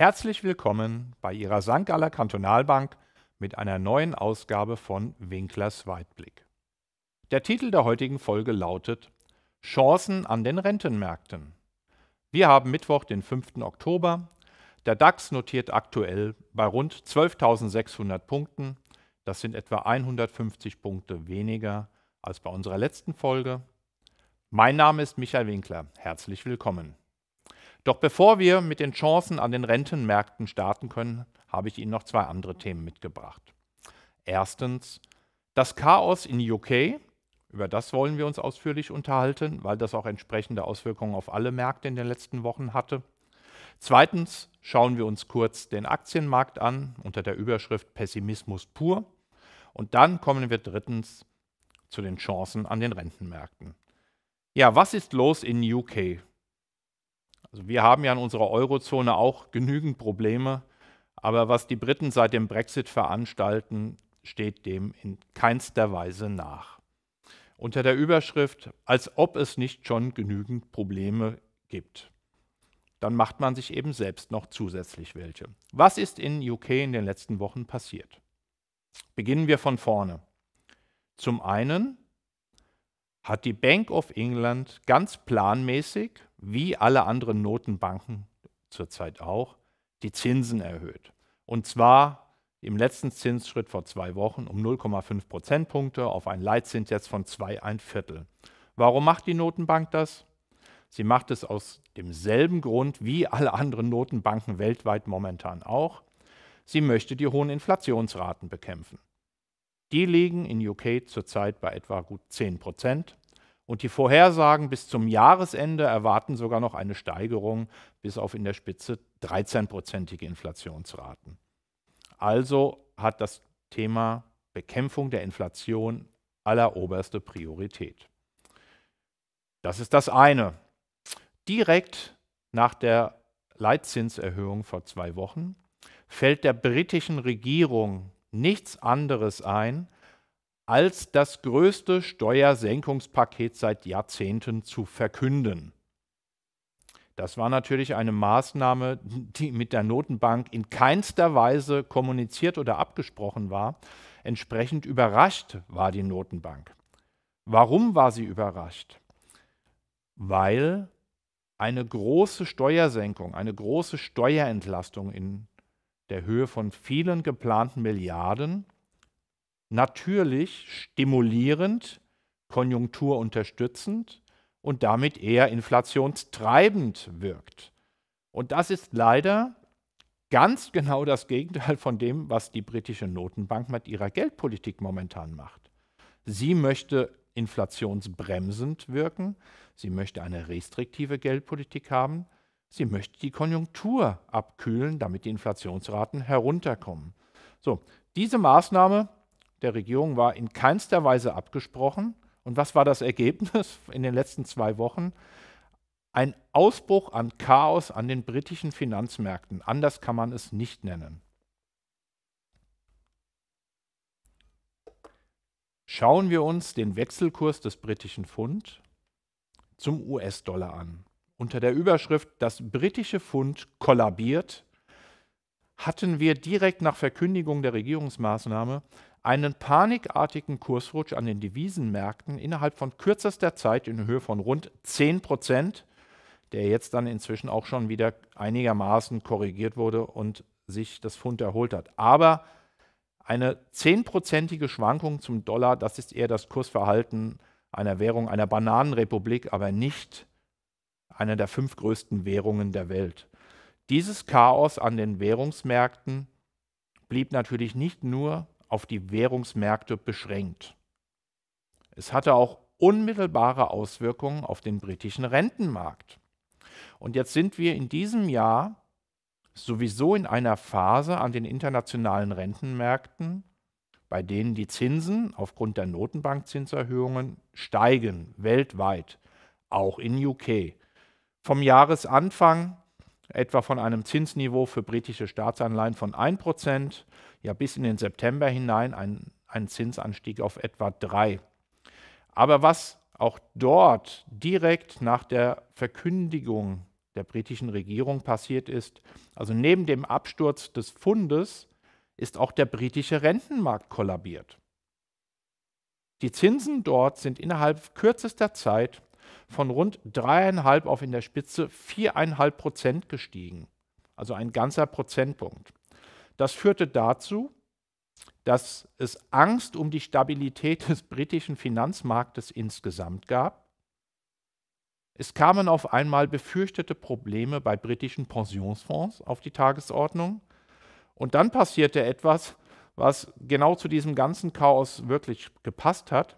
Herzlich willkommen bei Ihrer St. Galler Kantonalbank mit einer neuen Ausgabe von Winklers Weitblick. Der Titel der heutigen Folge lautet Chancen an den Rentenmärkten. Wir haben Mittwoch, den 5. Oktober. Der DAX notiert aktuell bei rund 12.600 Punkten. Das sind etwa 150 Punkte weniger als bei unserer letzten Folge. Mein Name ist Michael Winkler. Herzlich willkommen. Doch bevor wir mit den Chancen an den Rentenmärkten starten können, habe ich Ihnen noch zwei andere Themen mitgebracht. Erstens das Chaos in UK. Über das wollen wir uns ausführlich unterhalten, weil das auch entsprechende Auswirkungen auf alle Märkte in den letzten Wochen hatte. Zweitens schauen wir uns kurz den Aktienmarkt an unter der Überschrift Pessimismus pur. Und dann kommen wir drittens zu den Chancen an den Rentenmärkten. Ja, was ist los in UK? Also wir haben ja in unserer Eurozone auch genügend Probleme, aber was die Briten seit dem Brexit veranstalten, steht dem in keinster Weise nach. Unter der Überschrift, als ob es nicht schon genügend Probleme gibt. Dann macht man sich eben selbst noch zusätzlich welche. Was ist in UK in den letzten Wochen passiert? Beginnen wir von vorne. Zum einen hat die Bank of England ganz planmäßig wie alle anderen Notenbanken zurzeit auch, die Zinsen erhöht. Und zwar im letzten Zinsschritt vor zwei Wochen um 0,5 Prozentpunkte auf einen Leitzins jetzt von 2 ein Viertel. Warum macht die Notenbank das? Sie macht es aus demselben Grund wie alle anderen Notenbanken weltweit momentan auch. Sie möchte die hohen Inflationsraten bekämpfen. Die liegen in UK zurzeit bei etwa gut 10 Prozent. Und die Vorhersagen bis zum Jahresende erwarten sogar noch eine Steigerung bis auf in der Spitze 13-prozentige Inflationsraten. Also hat das Thema Bekämpfung der Inflation alleroberste Priorität. Das ist das eine. Direkt nach der Leitzinserhöhung vor zwei Wochen fällt der britischen Regierung nichts anderes ein, als das größte Steuersenkungspaket seit Jahrzehnten zu verkünden. Das war natürlich eine Maßnahme, die mit der Notenbank in keinster Weise kommuniziert oder abgesprochen war. Entsprechend überrascht war die Notenbank. Warum war sie überrascht? Weil eine große Steuersenkung, eine große Steuerentlastung in der Höhe von vielen geplanten Milliarden natürlich stimulierend, konjunkturunterstützend und damit eher inflationstreibend wirkt. Und das ist leider ganz genau das Gegenteil von dem, was die britische Notenbank mit ihrer Geldpolitik momentan macht. Sie möchte inflationsbremsend wirken, sie möchte eine restriktive Geldpolitik haben, sie möchte die Konjunktur abkühlen, damit die Inflationsraten herunterkommen. So, diese Maßnahme der Regierung war in keinster Weise abgesprochen. Und was war das Ergebnis in den letzten zwei Wochen? Ein Ausbruch an Chaos an den britischen Finanzmärkten. Anders kann man es nicht nennen. Schauen wir uns den Wechselkurs des britischen Pfund zum US-Dollar an. Unter der Überschrift Das britische Pfund kollabiert hatten wir direkt nach Verkündigung der Regierungsmaßnahme einen panikartigen Kursrutsch an den Devisenmärkten innerhalb von kürzester Zeit in Höhe von rund 10 Prozent, der jetzt dann inzwischen auch schon wieder einigermaßen korrigiert wurde und sich das Pfund erholt hat. Aber eine 10-prozentige Schwankung zum Dollar, das ist eher das Kursverhalten einer Währung, einer Bananenrepublik, aber nicht einer der fünf größten Währungen der Welt. Dieses Chaos an den Währungsmärkten blieb natürlich nicht nur auf die Währungsmärkte beschränkt. Es hatte auch unmittelbare Auswirkungen auf den britischen Rentenmarkt. Und jetzt sind wir in diesem Jahr sowieso in einer Phase an den internationalen Rentenmärkten, bei denen die Zinsen aufgrund der Notenbankzinserhöhungen steigen weltweit, auch in UK. Vom Jahresanfang etwa von einem Zinsniveau für britische Staatsanleihen von 1%, ja bis in den September hinein ein, ein Zinsanstieg auf etwa 3. Aber was auch dort direkt nach der Verkündigung der britischen Regierung passiert ist, also neben dem Absturz des Fundes, ist auch der britische Rentenmarkt kollabiert. Die Zinsen dort sind innerhalb kürzester Zeit von rund dreieinhalb auf in der Spitze viereinhalb Prozent gestiegen. Also ein ganzer Prozentpunkt. Das führte dazu, dass es Angst um die Stabilität des britischen Finanzmarktes insgesamt gab. Es kamen auf einmal befürchtete Probleme bei britischen Pensionsfonds auf die Tagesordnung. Und dann passierte etwas, was genau zu diesem ganzen Chaos wirklich gepasst hat.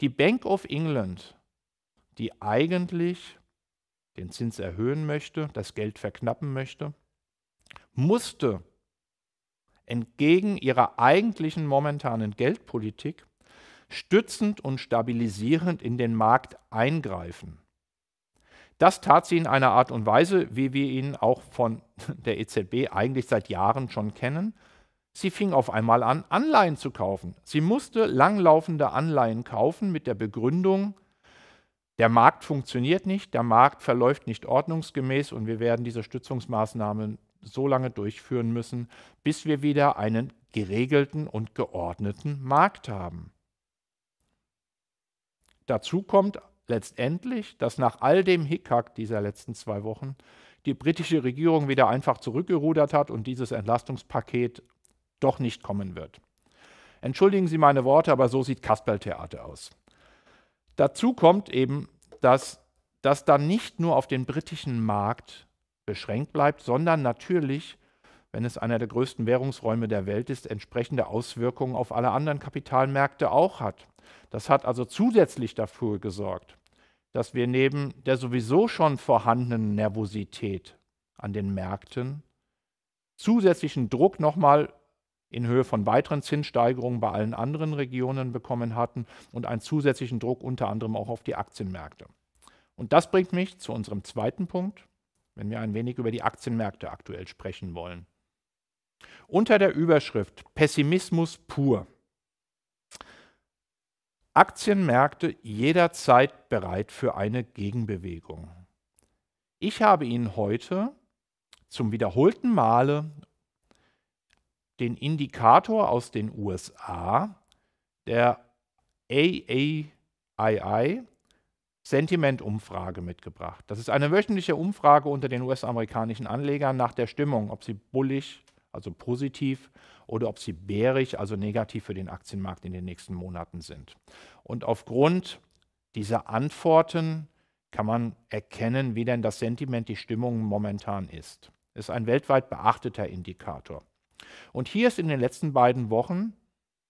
Die Bank of England die eigentlich den Zins erhöhen möchte, das Geld verknappen möchte, musste entgegen ihrer eigentlichen momentanen Geldpolitik stützend und stabilisierend in den Markt eingreifen. Das tat sie in einer Art und Weise, wie wir ihn auch von der EZB eigentlich seit Jahren schon kennen. Sie fing auf einmal an, Anleihen zu kaufen. Sie musste langlaufende Anleihen kaufen mit der Begründung, der Markt funktioniert nicht, der Markt verläuft nicht ordnungsgemäß und wir werden diese Stützungsmaßnahmen so lange durchführen müssen, bis wir wieder einen geregelten und geordneten Markt haben. Dazu kommt letztendlich, dass nach all dem Hickhack dieser letzten zwei Wochen die britische Regierung wieder einfach zurückgerudert hat und dieses Entlastungspaket doch nicht kommen wird. Entschuldigen Sie meine Worte, aber so sieht Kasperltheater aus. Dazu kommt eben, dass das dann nicht nur auf den britischen Markt beschränkt bleibt, sondern natürlich, wenn es einer der größten Währungsräume der Welt ist, entsprechende Auswirkungen auf alle anderen Kapitalmärkte auch hat. Das hat also zusätzlich dafür gesorgt, dass wir neben der sowieso schon vorhandenen Nervosität an den Märkten zusätzlichen Druck nochmal in Höhe von weiteren Zinssteigerungen bei allen anderen Regionen bekommen hatten und einen zusätzlichen Druck unter anderem auch auf die Aktienmärkte. Und das bringt mich zu unserem zweiten Punkt, wenn wir ein wenig über die Aktienmärkte aktuell sprechen wollen. Unter der Überschrift Pessimismus pur. Aktienmärkte jederzeit bereit für eine Gegenbewegung. Ich habe Ihnen heute zum wiederholten Male den Indikator aus den USA, der AAII, Sentiment-Umfrage mitgebracht. Das ist eine wöchentliche Umfrage unter den US-amerikanischen Anlegern nach der Stimmung, ob sie bullig, also positiv, oder ob sie bärig, also negativ für den Aktienmarkt in den nächsten Monaten sind. Und aufgrund dieser Antworten kann man erkennen, wie denn das Sentiment, die Stimmung momentan ist. Ist ein weltweit beachteter Indikator. Und hier ist in den letzten beiden Wochen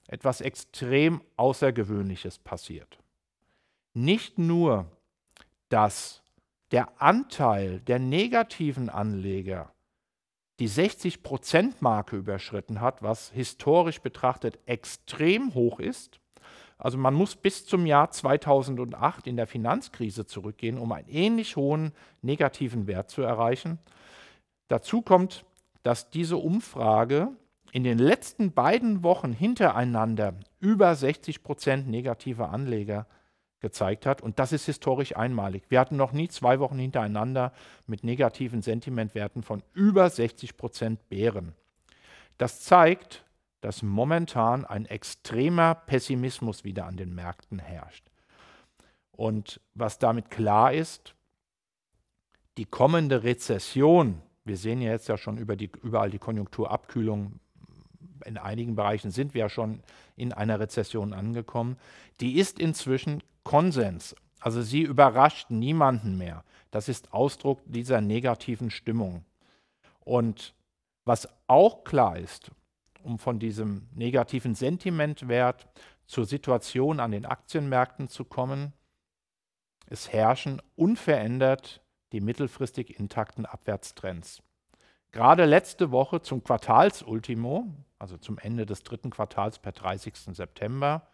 etwas extrem Außergewöhnliches passiert. Nicht nur, dass der Anteil der negativen Anleger die 60 marke überschritten hat, was historisch betrachtet extrem hoch ist. Also man muss bis zum Jahr 2008 in der Finanzkrise zurückgehen, um einen ähnlich hohen negativen Wert zu erreichen. Dazu kommt, dass diese Umfrage in den letzten beiden Wochen hintereinander über 60 Prozent negative Anleger gezeigt hat. Und das ist historisch einmalig. Wir hatten noch nie zwei Wochen hintereinander mit negativen Sentimentwerten von über 60 Prozent Bären. Das zeigt, dass momentan ein extremer Pessimismus wieder an den Märkten herrscht. Und was damit klar ist, die kommende Rezession wir sehen ja jetzt ja schon über die, überall die Konjunkturabkühlung. In einigen Bereichen sind wir ja schon in einer Rezession angekommen. Die ist inzwischen Konsens. Also sie überrascht niemanden mehr. Das ist Ausdruck dieser negativen Stimmung. Und was auch klar ist, um von diesem negativen Sentimentwert zur Situation an den Aktienmärkten zu kommen, es herrschen unverändert die mittelfristig intakten Abwärtstrends. Gerade letzte Woche zum Quartalsultimo, also zum Ende des dritten Quartals per 30. September,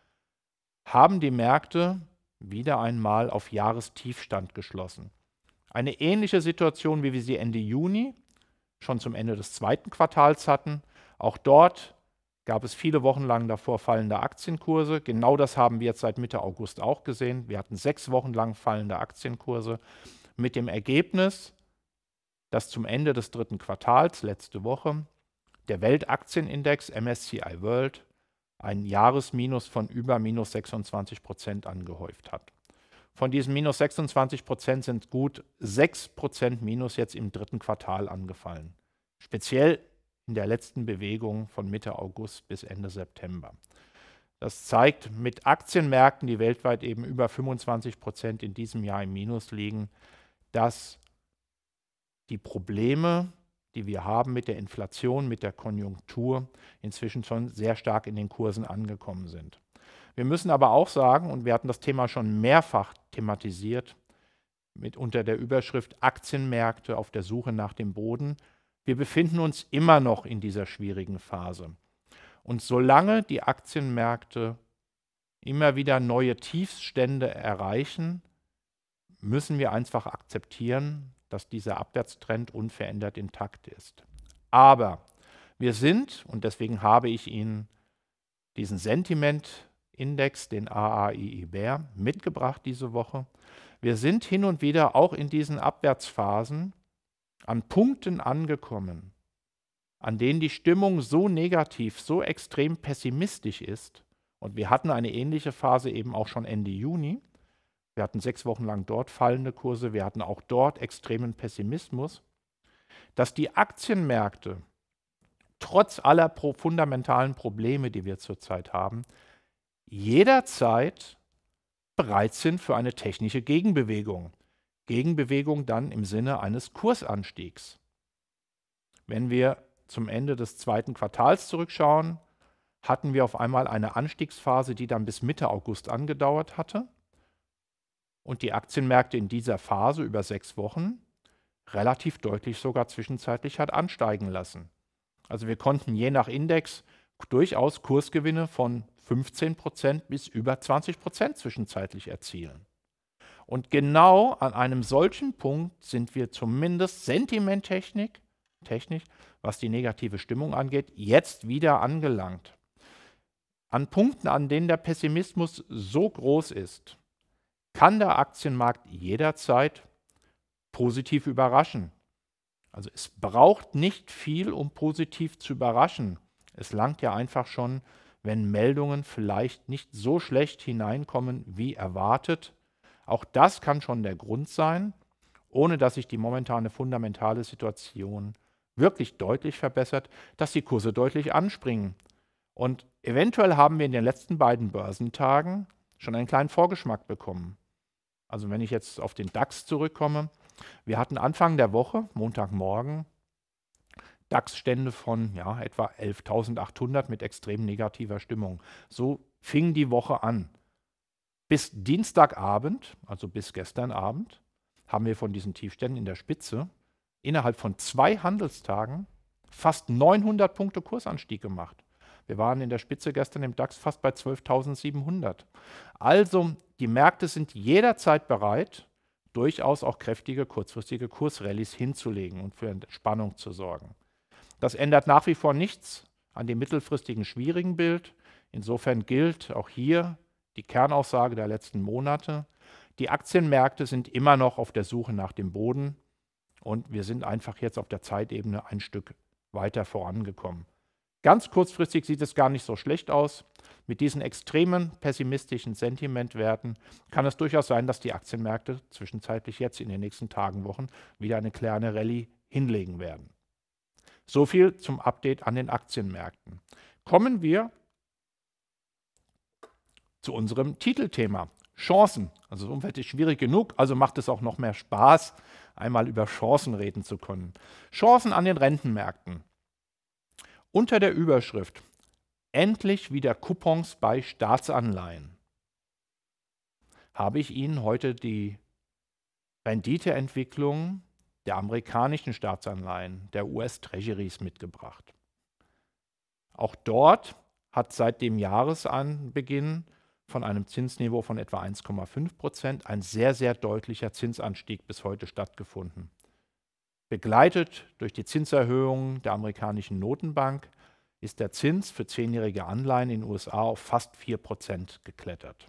haben die Märkte wieder einmal auf Jahrestiefstand geschlossen. Eine ähnliche Situation, wie wir sie Ende Juni schon zum Ende des zweiten Quartals hatten. Auch dort gab es viele Wochen lang davor fallende Aktienkurse. Genau das haben wir jetzt seit Mitte August auch gesehen. Wir hatten sechs Wochen lang fallende Aktienkurse mit dem Ergebnis, dass zum Ende des dritten Quartals letzte Woche der Weltaktienindex MSCI World ein Jahresminus von über minus 26 Prozent angehäuft hat. Von diesen minus 26 Prozent sind gut 6 Prozent Minus jetzt im dritten Quartal angefallen. Speziell in der letzten Bewegung von Mitte August bis Ende September. Das zeigt, mit Aktienmärkten, die weltweit eben über 25 Prozent in diesem Jahr im Minus liegen, dass die Probleme, die wir haben mit der Inflation, mit der Konjunktur, inzwischen schon sehr stark in den Kursen angekommen sind. Wir müssen aber auch sagen, und wir hatten das Thema schon mehrfach thematisiert, mit unter der Überschrift Aktienmärkte auf der Suche nach dem Boden, wir befinden uns immer noch in dieser schwierigen Phase. Und solange die Aktienmärkte immer wieder neue Tiefstände erreichen, müssen wir einfach akzeptieren, dass dieser Abwärtstrend unverändert intakt ist. Aber wir sind, und deswegen habe ich Ihnen diesen Sentiment-Index, den AAII Bär, mitgebracht diese Woche. Wir sind hin und wieder auch in diesen Abwärtsphasen an Punkten angekommen, an denen die Stimmung so negativ, so extrem pessimistisch ist. Und wir hatten eine ähnliche Phase eben auch schon Ende Juni wir hatten sechs Wochen lang dort fallende Kurse, wir hatten auch dort extremen Pessimismus, dass die Aktienmärkte trotz aller pro fundamentalen Probleme, die wir zurzeit haben, jederzeit bereit sind für eine technische Gegenbewegung. Gegenbewegung dann im Sinne eines Kursanstiegs. Wenn wir zum Ende des zweiten Quartals zurückschauen, hatten wir auf einmal eine Anstiegsphase, die dann bis Mitte August angedauert hatte und die Aktienmärkte in dieser Phase über sechs Wochen relativ deutlich sogar zwischenzeitlich hat ansteigen lassen. Also wir konnten je nach Index durchaus Kursgewinne von 15 bis über 20 zwischenzeitlich erzielen. Und genau an einem solchen Punkt sind wir zumindest sentimenttechnisch, technisch, was die negative Stimmung angeht, jetzt wieder angelangt. An Punkten, an denen der Pessimismus so groß ist, kann der Aktienmarkt jederzeit positiv überraschen. Also es braucht nicht viel, um positiv zu überraschen. Es langt ja einfach schon, wenn Meldungen vielleicht nicht so schlecht hineinkommen wie erwartet. Auch das kann schon der Grund sein, ohne dass sich die momentane fundamentale Situation wirklich deutlich verbessert, dass die Kurse deutlich anspringen. Und eventuell haben wir in den letzten beiden Börsentagen schon einen kleinen Vorgeschmack bekommen. Also wenn ich jetzt auf den DAX zurückkomme, wir hatten Anfang der Woche, Montagmorgen, DAX-Stände von ja, etwa 11.800 mit extrem negativer Stimmung. So fing die Woche an. Bis Dienstagabend, also bis gestern Abend, haben wir von diesen Tiefständen in der Spitze innerhalb von zwei Handelstagen fast 900 Punkte Kursanstieg gemacht. Wir waren in der Spitze gestern im DAX fast bei 12.700. Also die Märkte sind jederzeit bereit, durchaus auch kräftige kurzfristige Kursrallies hinzulegen und für Entspannung zu sorgen. Das ändert nach wie vor nichts an dem mittelfristigen schwierigen Bild. Insofern gilt auch hier die Kernaussage der letzten Monate. Die Aktienmärkte sind immer noch auf der Suche nach dem Boden und wir sind einfach jetzt auf der Zeitebene ein Stück weiter vorangekommen. Ganz kurzfristig sieht es gar nicht so schlecht aus. Mit diesen extremen pessimistischen Sentimentwerten kann es durchaus sein, dass die Aktienmärkte zwischenzeitlich jetzt in den nächsten Tagen, Wochen wieder eine kleine Rallye hinlegen werden. So viel zum Update an den Aktienmärkten. Kommen wir zu unserem Titelthema Chancen. Also das Umfeld ist schwierig genug, also macht es auch noch mehr Spaß, einmal über Chancen reden zu können. Chancen an den Rentenmärkten unter der Überschrift Endlich wieder Coupons bei Staatsanleihen habe ich Ihnen heute die Renditeentwicklung der amerikanischen Staatsanleihen, der US-Treasuries mitgebracht. Auch dort hat seit dem Jahresanbeginn von einem Zinsniveau von etwa 1,5 Prozent ein sehr, sehr deutlicher Zinsanstieg bis heute stattgefunden. Begleitet durch die Zinserhöhungen der amerikanischen Notenbank ist der Zins für zehnjährige Anleihen in den USA auf fast 4% geklettert.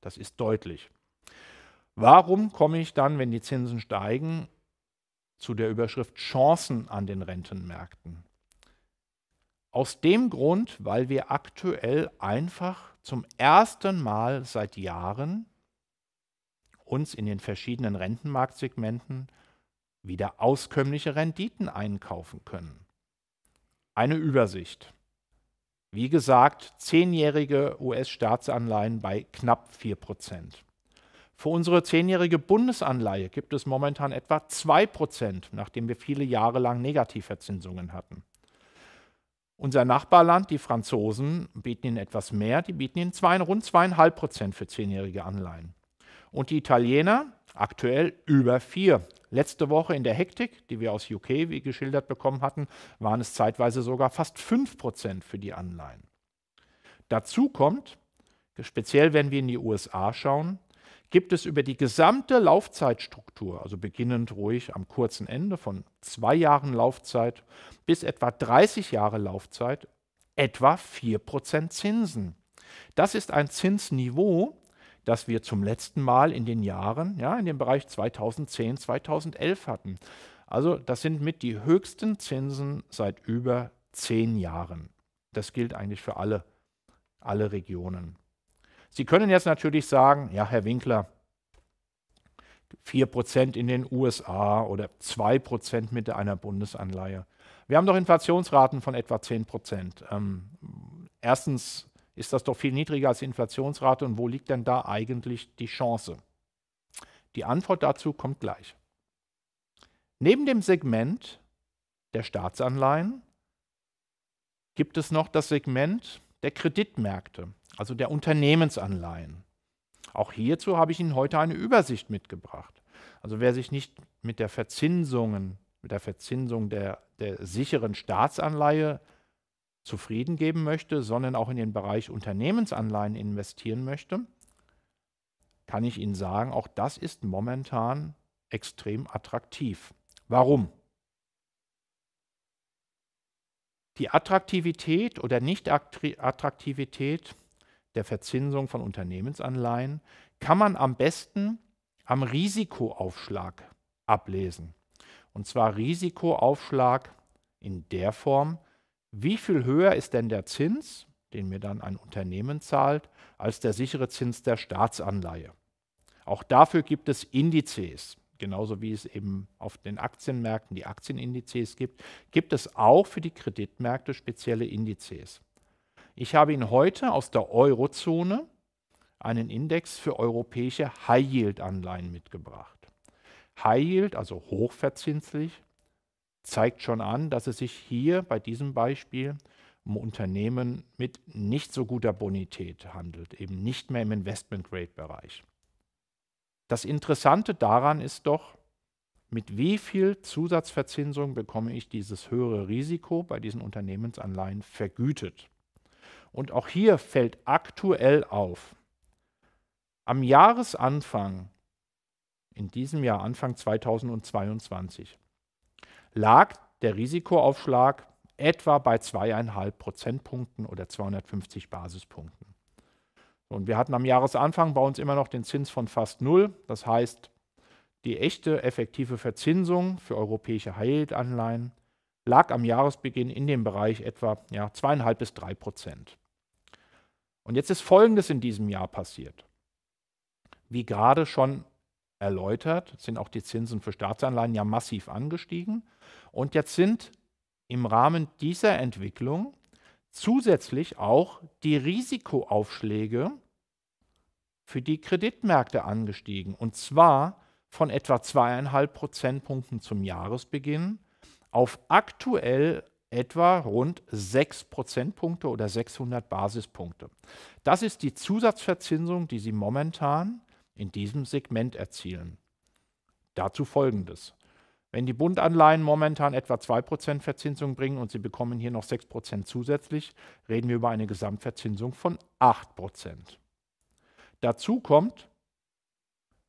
Das ist deutlich. Warum komme ich dann, wenn die Zinsen steigen, zu der Überschrift Chancen an den Rentenmärkten? Aus dem Grund, weil wir aktuell einfach zum ersten Mal seit Jahren uns in den verschiedenen Rentenmarktsegmenten wieder auskömmliche Renditen einkaufen können. Eine Übersicht. Wie gesagt, zehnjährige US-Staatsanleihen bei knapp 4%. Für unsere zehnjährige Bundesanleihe gibt es momentan etwa 2%, nachdem wir viele Jahre lang Negativverzinsungen hatten. Unser Nachbarland, die Franzosen, bieten ihnen etwas mehr, die bieten ihnen zwei, rund 2,5 für zehnjährige Anleihen. Und die Italiener Aktuell über vier. Letzte Woche in der Hektik, die wir aus UK wie geschildert bekommen hatten, waren es zeitweise sogar fast fünf Prozent für die Anleihen. Dazu kommt, speziell wenn wir in die USA schauen, gibt es über die gesamte Laufzeitstruktur, also beginnend ruhig am kurzen Ende von zwei Jahren Laufzeit bis etwa 30 Jahre Laufzeit, etwa 4% Zinsen. Das ist ein Zinsniveau, das wir zum letzten Mal in den Jahren, ja, in dem Bereich 2010, 2011 hatten. Also das sind mit die höchsten Zinsen seit über zehn Jahren. Das gilt eigentlich für alle, alle Regionen. Sie können jetzt natürlich sagen, ja, Herr Winkler, 4% in den USA oder 2% mit einer Bundesanleihe. Wir haben doch Inflationsraten von etwa 10%. Ähm, erstens ist das doch viel niedriger als die Inflationsrate und wo liegt denn da eigentlich die Chance? Die Antwort dazu kommt gleich. Neben dem Segment der Staatsanleihen gibt es noch das Segment der Kreditmärkte, also der Unternehmensanleihen. Auch hierzu habe ich Ihnen heute eine Übersicht mitgebracht. Also wer sich nicht mit der Verzinsungen, mit der Verzinsung der, der sicheren Staatsanleihe zufrieden geben möchte, sondern auch in den Bereich Unternehmensanleihen investieren möchte, kann ich Ihnen sagen, auch das ist momentan extrem attraktiv. Warum? Die Attraktivität oder Nicht-Attraktivität der Verzinsung von Unternehmensanleihen kann man am besten am Risikoaufschlag ablesen. Und zwar Risikoaufschlag in der Form, wie viel höher ist denn der Zins, den mir dann ein Unternehmen zahlt, als der sichere Zins der Staatsanleihe. Auch dafür gibt es Indizes. Genauso wie es eben auf den Aktienmärkten die Aktienindizes gibt, gibt es auch für die Kreditmärkte spezielle Indizes. Ich habe Ihnen heute aus der Eurozone einen Index für europäische High-Yield-Anleihen mitgebracht. High-Yield, also hochverzinslich, zeigt schon an, dass es sich hier bei diesem Beispiel um Unternehmen mit nicht so guter Bonität handelt, eben nicht mehr im Investment-Grade-Bereich. Das Interessante daran ist doch, mit wie viel Zusatzverzinsung bekomme ich dieses höhere Risiko bei diesen Unternehmensanleihen vergütet. Und auch hier fällt aktuell auf, am Jahresanfang, in diesem Jahr, Anfang 2022, lag der Risikoaufschlag etwa bei zweieinhalb Prozentpunkten oder 250 Basispunkten. Und wir hatten am Jahresanfang bei uns immer noch den Zins von fast null. Das heißt, die echte effektive Verzinsung für europäische High-Yield-Anleihen lag am Jahresbeginn in dem Bereich etwa ja, zweieinhalb bis drei Prozent. Und jetzt ist Folgendes in diesem Jahr passiert. Wie gerade schon erläutert, sind auch die Zinsen für Staatsanleihen ja massiv angestiegen. Und jetzt sind im Rahmen dieser Entwicklung zusätzlich auch die Risikoaufschläge für die Kreditmärkte angestiegen. Und zwar von etwa zweieinhalb Prozentpunkten zum Jahresbeginn auf aktuell etwa rund 6 Prozentpunkte oder 600 Basispunkte. Das ist die Zusatzverzinsung, die Sie momentan in diesem Segment erzielen. Dazu folgendes. Wenn die Bundanleihen momentan etwa 2% Verzinsung bringen und Sie bekommen hier noch 6% zusätzlich, reden wir über eine Gesamtverzinsung von 8%. Dazu kommt,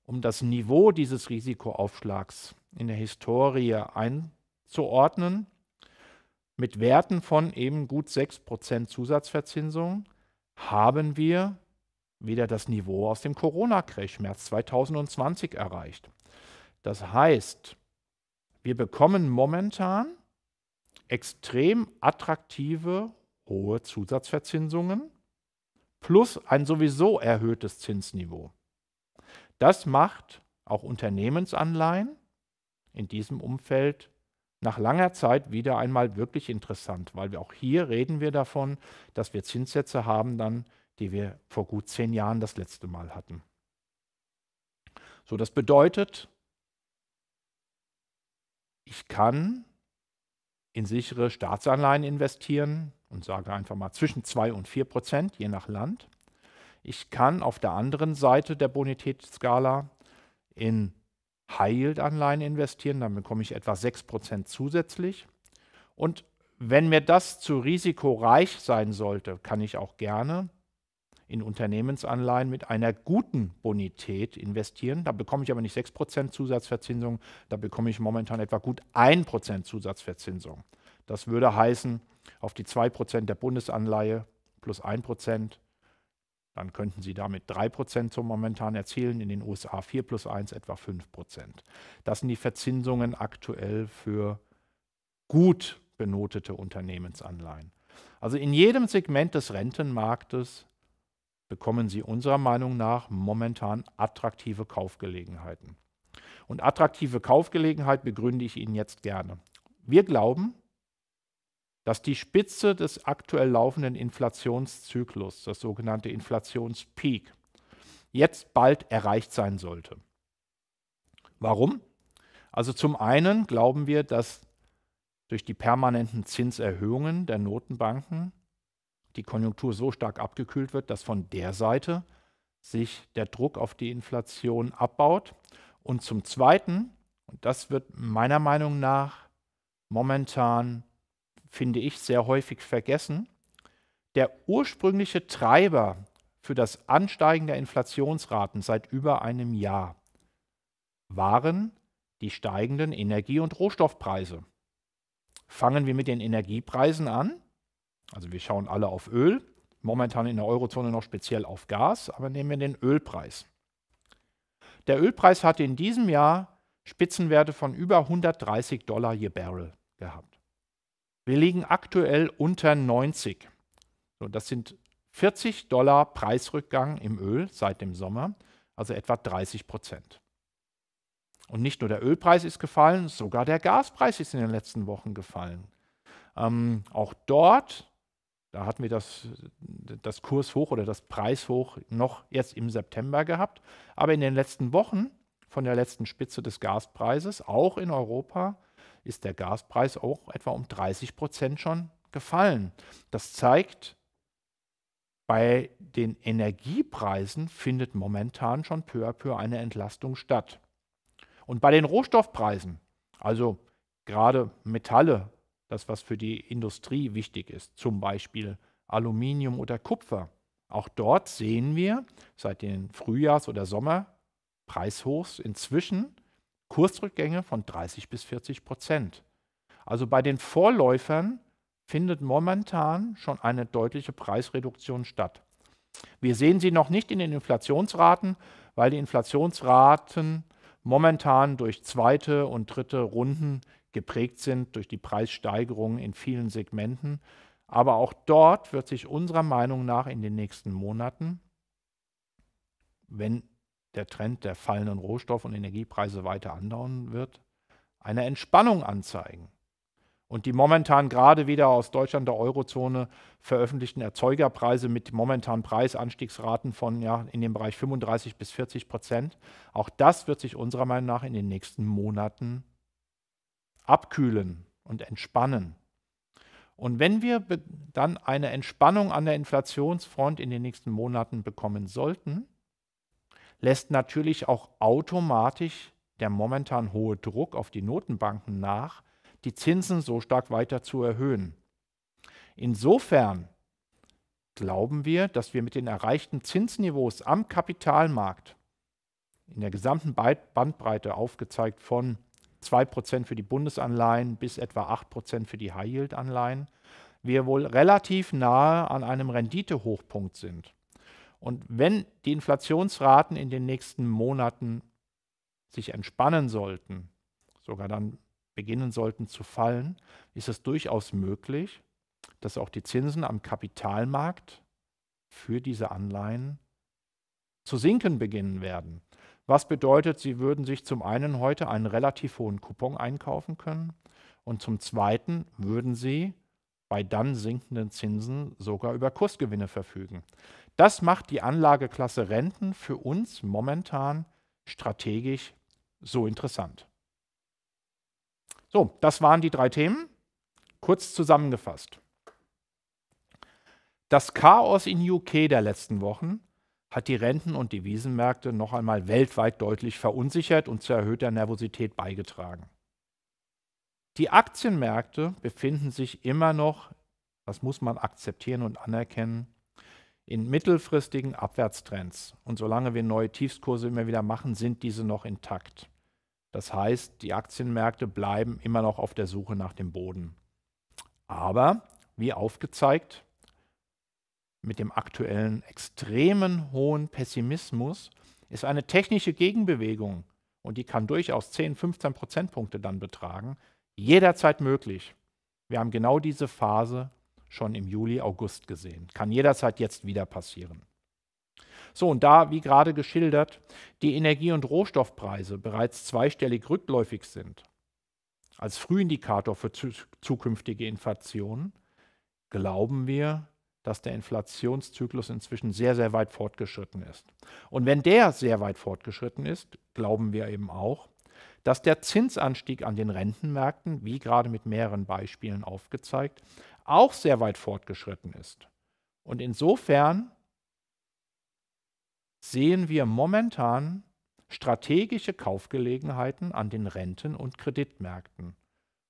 um das Niveau dieses Risikoaufschlags in der Historie einzuordnen, mit Werten von eben gut 6% Zusatzverzinsung haben wir wieder das Niveau aus dem Corona-Crash März 2020 erreicht. Das heißt, wir bekommen momentan extrem attraktive hohe Zusatzverzinsungen plus ein sowieso erhöhtes Zinsniveau. Das macht auch Unternehmensanleihen in diesem Umfeld nach langer Zeit wieder einmal wirklich interessant, weil wir auch hier reden wir davon, dass wir Zinssätze haben dann die wir vor gut zehn Jahren das letzte Mal hatten. So, das bedeutet, ich kann in sichere Staatsanleihen investieren und sage einfach mal zwischen 2 und 4 Prozent, je nach Land. Ich kann auf der anderen Seite der Bonitätsskala in High-Yield-Anleihen investieren, dann bekomme ich etwa 6 Prozent zusätzlich. Und wenn mir das zu risikoreich sein sollte, kann ich auch gerne in Unternehmensanleihen mit einer guten Bonität investieren. Da bekomme ich aber nicht 6% Zusatzverzinsung, da bekomme ich momentan etwa gut 1% Zusatzverzinsung. Das würde heißen, auf die 2% der Bundesanleihe plus 1%, dann könnten Sie damit 3% zum momentan erzielen, in den USA 4 plus 1 etwa 5%. Das sind die Verzinsungen aktuell für gut benotete Unternehmensanleihen. Also in jedem Segment des Rentenmarktes bekommen sie unserer Meinung nach momentan attraktive Kaufgelegenheiten. Und attraktive Kaufgelegenheit begründe ich Ihnen jetzt gerne. Wir glauben, dass die Spitze des aktuell laufenden Inflationszyklus, das sogenannte Inflationspeak, jetzt bald erreicht sein sollte. Warum? Also zum einen glauben wir, dass durch die permanenten Zinserhöhungen der Notenbanken die Konjunktur so stark abgekühlt wird, dass von der Seite sich der Druck auf die Inflation abbaut. Und zum Zweiten, und das wird meiner Meinung nach momentan, finde ich, sehr häufig vergessen, der ursprüngliche Treiber für das Ansteigen der Inflationsraten seit über einem Jahr waren die steigenden Energie- und Rohstoffpreise. Fangen wir mit den Energiepreisen an, also wir schauen alle auf Öl, momentan in der Eurozone noch speziell auf Gas, aber nehmen wir den Ölpreis. Der Ölpreis hatte in diesem Jahr Spitzenwerte von über 130 Dollar je Barrel gehabt. Wir liegen aktuell unter 90. So, das sind 40 Dollar Preisrückgang im Öl seit dem Sommer, also etwa 30 Prozent. Und nicht nur der Ölpreis ist gefallen, sogar der Gaspreis ist in den letzten Wochen gefallen. Ähm, auch dort da hatten wir das, das Kurshoch oder das Preishoch noch jetzt im September gehabt. Aber in den letzten Wochen von der letzten Spitze des Gaspreises, auch in Europa, ist der Gaspreis auch etwa um 30 Prozent schon gefallen. Das zeigt, bei den Energiepreisen findet momentan schon peu à peu eine Entlastung statt. Und bei den Rohstoffpreisen, also gerade Metalle, das, was für die Industrie wichtig ist, zum Beispiel Aluminium oder Kupfer. Auch dort sehen wir seit den Frühjahrs- oder Sommerpreishochs inzwischen Kursrückgänge von 30 bis 40 Prozent. Also bei den Vorläufern findet momentan schon eine deutliche Preisreduktion statt. Wir sehen sie noch nicht in den Inflationsraten, weil die Inflationsraten momentan durch zweite und dritte Runden geprägt sind durch die Preissteigerungen in vielen Segmenten. Aber auch dort wird sich unserer Meinung nach in den nächsten Monaten, wenn der Trend der fallenden Rohstoff- und Energiepreise weiter andauern wird, eine Entspannung anzeigen. Und die momentan gerade wieder aus Deutschland der Eurozone veröffentlichten Erzeugerpreise mit momentan Preisanstiegsraten von ja, in dem Bereich 35 bis 40 Prozent, auch das wird sich unserer Meinung nach in den nächsten Monaten abkühlen und entspannen. Und wenn wir dann eine Entspannung an der Inflationsfront in den nächsten Monaten bekommen sollten, lässt natürlich auch automatisch der momentan hohe Druck auf die Notenbanken nach, die Zinsen so stark weiter zu erhöhen. Insofern glauben wir, dass wir mit den erreichten Zinsniveaus am Kapitalmarkt in der gesamten Bandbreite aufgezeigt von 2% für die Bundesanleihen bis etwa 8% für die High-Yield-Anleihen, wir wohl relativ nahe an einem Renditehochpunkt sind. Und wenn die Inflationsraten in den nächsten Monaten sich entspannen sollten, sogar dann beginnen sollten zu fallen, ist es durchaus möglich, dass auch die Zinsen am Kapitalmarkt für diese Anleihen zu sinken beginnen werden. Was bedeutet, Sie würden sich zum einen heute einen relativ hohen Coupon einkaufen können und zum zweiten würden Sie bei dann sinkenden Zinsen sogar über Kursgewinne verfügen. Das macht die Anlageklasse Renten für uns momentan strategisch so interessant. So, das waren die drei Themen. Kurz zusammengefasst. Das Chaos in UK der letzten Wochen hat die Renten- und Devisenmärkte noch einmal weltweit deutlich verunsichert und zu erhöhter Nervosität beigetragen. Die Aktienmärkte befinden sich immer noch, das muss man akzeptieren und anerkennen, in mittelfristigen Abwärtstrends. Und solange wir neue Tiefskurse immer wieder machen, sind diese noch intakt. Das heißt, die Aktienmärkte bleiben immer noch auf der Suche nach dem Boden. Aber, wie aufgezeigt, mit dem aktuellen extremen hohen Pessimismus ist eine technische Gegenbewegung, und die kann durchaus 10, 15 Prozentpunkte dann betragen, jederzeit möglich. Wir haben genau diese Phase schon im Juli, August gesehen. Kann jederzeit jetzt wieder passieren. So, und da, wie gerade geschildert, die Energie- und Rohstoffpreise bereits zweistellig rückläufig sind, als Frühindikator für zukünftige Inflation, glauben wir, dass der Inflationszyklus inzwischen sehr, sehr weit fortgeschritten ist. Und wenn der sehr weit fortgeschritten ist, glauben wir eben auch, dass der Zinsanstieg an den Rentenmärkten, wie gerade mit mehreren Beispielen aufgezeigt, auch sehr weit fortgeschritten ist. Und insofern sehen wir momentan strategische Kaufgelegenheiten an den Renten- und Kreditmärkten.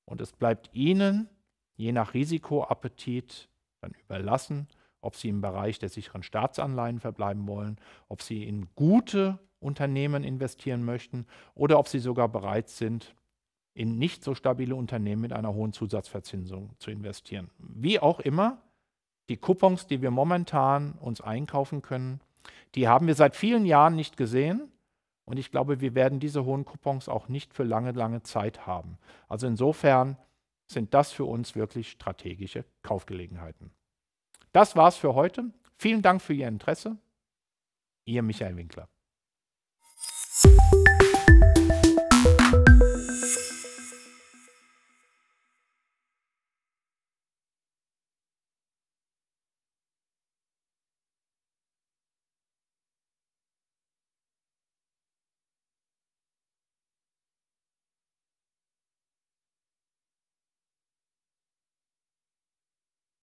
Und es bleibt Ihnen, je nach Risikoappetit, dann überlassen, ob sie im Bereich der sicheren Staatsanleihen verbleiben wollen, ob sie in gute Unternehmen investieren möchten oder ob sie sogar bereit sind, in nicht so stabile Unternehmen mit einer hohen Zusatzverzinsung zu investieren. Wie auch immer, die Coupons, die wir momentan uns einkaufen können, die haben wir seit vielen Jahren nicht gesehen. Und ich glaube, wir werden diese hohen Coupons auch nicht für lange, lange Zeit haben. Also insofern sind das für uns wirklich strategische Kaufgelegenheiten. Das war's für heute. Vielen Dank für Ihr Interesse. Ihr Michael Winkler.